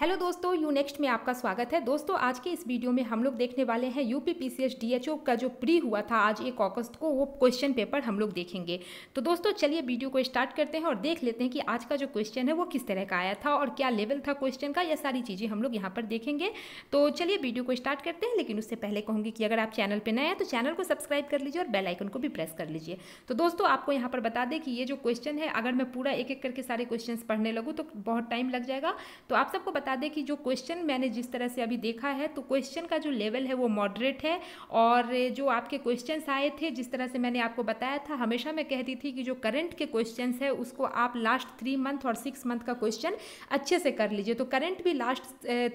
hello दोस्तों you next में आपका स्वागत है दोस्तों आज के इस वीडियो में हम लोग देखने वाले हैं यू पी डीएचओ का जो प्री हुआ था आज एक अगस्त को वो क्वेश्चन पेपर हम लोग देखेंगे तो दोस्तों चलिए वीडियो को स्टार्ट करते हैं और देख लेते हैं कि आज का जो क्वेश्चन है वो किस तरह का आया था और क्या लेवल था क्वेश्चन का यह सारी चीज़ें हम लोग यहाँ पर देखेंगे तो चलिए वीडियो को स्टार्ट करते हैं लेकिन उससे पहले कहूँगी कि अगर आप चैनल पर नए हैं तो चैनल को सब्सक्राइब कर लीजिए और बेलाइकन को भी प्रेस कर लीजिए तो दोस्तों आपको यहाँ पर बता दें कि ये जो क्वेश्चन है अगर मैं पूरा एक एक करके सारे क्वेश्चन पढ़ने लगूँ तो बहुत टाइम लग जाएगा तो आप सबको बता बता दें कि जो क्वेश्चन मैंने जिस तरह से अभी देखा है तो क्वेश्चन का जो लेवल है वो मॉडरेट है और जो आपके क्वेश्चन आए थे जिस तरह से मैंने आपको बताया था हमेशा मैं कहती थी कि जो करंट के क्वेश्चन है उसको आप लास्ट थ्री मंथ और सिक्स मंथ का क्वेश्चन अच्छे से कर लीजिए तो करंट भी लास्ट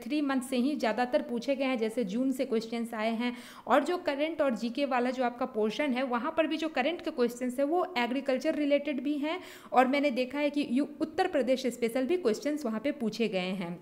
थ्री मंथ से ही ज़्यादातर पूछे गए हैं जैसे जून से क्वेश्चन आए हैं और जो करंट और जीके वाला जो आपका पोर्शन है वहाँ पर भी जो करंट के क्वेश्चन है वो एग्रीकल्चर रिलेटेड भी हैं और मैंने देखा है कि उत्तर प्रदेश स्पेशल भी क्वेश्चन वहाँ पर पूछे गए हैं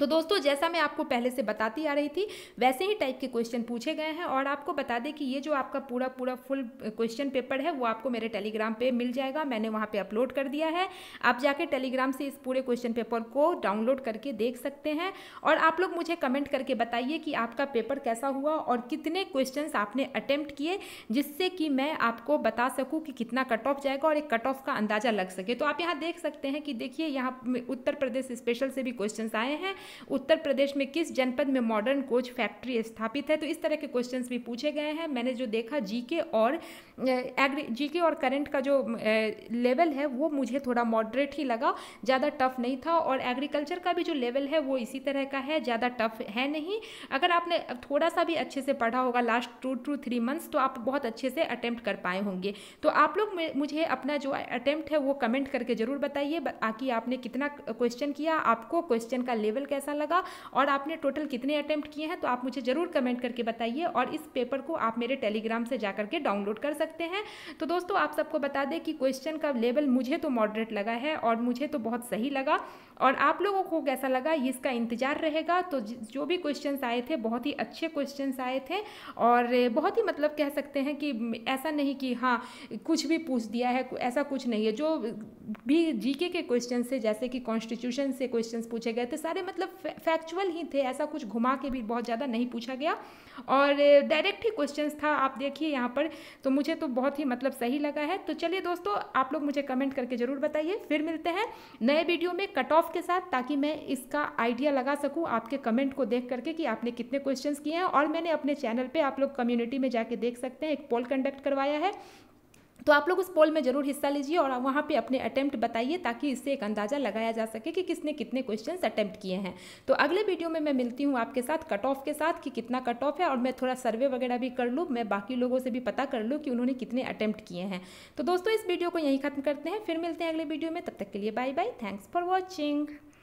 तो दोस्तों जैसा मैं आपको पहले से बताती आ रही थी वैसे ही टाइप के क्वेश्चन पूछे गए हैं और आपको बता दें कि ये जो आपका पूरा पूरा फुल क्वेश्चन पेपर है वो आपको मेरे टेलीग्राम पे मिल जाएगा मैंने वहाँ पे अपलोड कर दिया है आप जाके टेलीग्राम से इस पूरे क्वेश्चन पेपर को डाउनलोड करके देख सकते हैं और आप लोग मुझे कमेंट करके बताइए कि आपका पेपर कैसा हुआ और कितने क्वेश्चन आपने अटैम्प्ट किए जिससे कि मैं आपको बता सकूँ कि कितना कट ऑफ जाएगा और एक कट ऑफ का अंदाज़ा लग सके तो आप यहाँ देख सकते हैं कि देखिए यहाँ उत्तर प्रदेश स्पेशल से भी क्वेश्चन आए हैं उत्तर प्रदेश में किस जनपद में मॉडर्न कोच फैक्ट्री स्थापित है तो इस तरह के क्वेश्चन भी पूछे गए हैं मैंने जो देखा जीके और एग्री जीके और करंट का जो लेवल है वो मुझे थोड़ा मॉडरेट ही लगा ज़्यादा टफ नहीं था और एग्रीकल्चर का भी जो लेवल है वो इसी तरह का है ज़्यादा टफ है नहीं अगर आपने थोड़ा सा भी अच्छे से पढ़ा होगा last two two three months तो आप बहुत अच्छे से अटैम्प्ट कर पाए होंगे तो आप लोग मुझे अपना जो अटैम्प्ट है वो कमेंट करके ज़रूर बताइए बाकी आपने कितना क्वेश्चन किया आपको क्वेश्चन का लेवल कैसा लगा और आपने टोटल कितने अटैम्प्ट किए हैं तो आप मुझे ज़रूर कमेंट करके बताइए और इस पेपर को आप मेरे टेलीग्राम से जा करके डाउनलोड कर सकते हैं तो दोस्तों आप सबको बता दें कि क्वेश्चन का लेवल मुझे तो मॉडरेट लगा है और मुझे तो बहुत सही लगा और आप लोगों को कैसा लगा ये इसका इंतज़ार रहेगा तो जो भी क्वेश्चन आए थे बहुत ही अच्छे क्वेश्चन आए थे और बहुत ही मतलब कह सकते हैं कि ऐसा नहीं कि हाँ कुछ भी पूछ दिया है ऐसा कुछ नहीं है जो भी जीके के क्वेश्चन से जैसे कि कॉन्स्टिट्यूशन से क्वेश्चन पूछे गए थे सारे मतलब फैक्चुअल ही थे ऐसा कुछ घुमा के भी बहुत ज़्यादा नहीं पूछा गया और डायरेक्ट ही क्वेश्चन था आप देखिए यहाँ पर तो मुझे तो बहुत ही मतलब सही लगा है तो चलिए दोस्तों आप लोग मुझे कमेंट करके ज़रूर बताइए फिर मिलते हैं नए वीडियो में कट ऑफ ऑफ के साथ ताकि मैं इसका आइडिया लगा सकूं आपके कमेंट को देख करके कि आपने कितने क्वेश्चंस किए हैं और मैंने अपने चैनल पे आप लोग कम्युनिटी में जाके देख सकते हैं एक पोल कंडक्ट करवाया है तो आप लोग उस पोल में जरूर हिस्सा लीजिए और वहाँ पे अपने अटैम्प्ट बताइए ताकि इससे एक अंदाज़ा लगाया जा सके कि किसने कितने क्वेश्चन अटैम्प्ट किए हैं तो अगले वीडियो में मैं मिलती हूँ आपके साथ कट ऑफ के साथ कि कितना कट ऑफ है और मैं थोड़ा सर्वे वगैरह भी कर लूँ मैं बाकी लोगों से भी पता कर लूँ कि उन्होंने कितने अटैम्प्ट किए हैं तो दोस्तों इस वीडियो को यहीं खत्म करते हैं फिर मिलते हैं अगले वीडियो में तब तक के लिए bye bye thanks for watching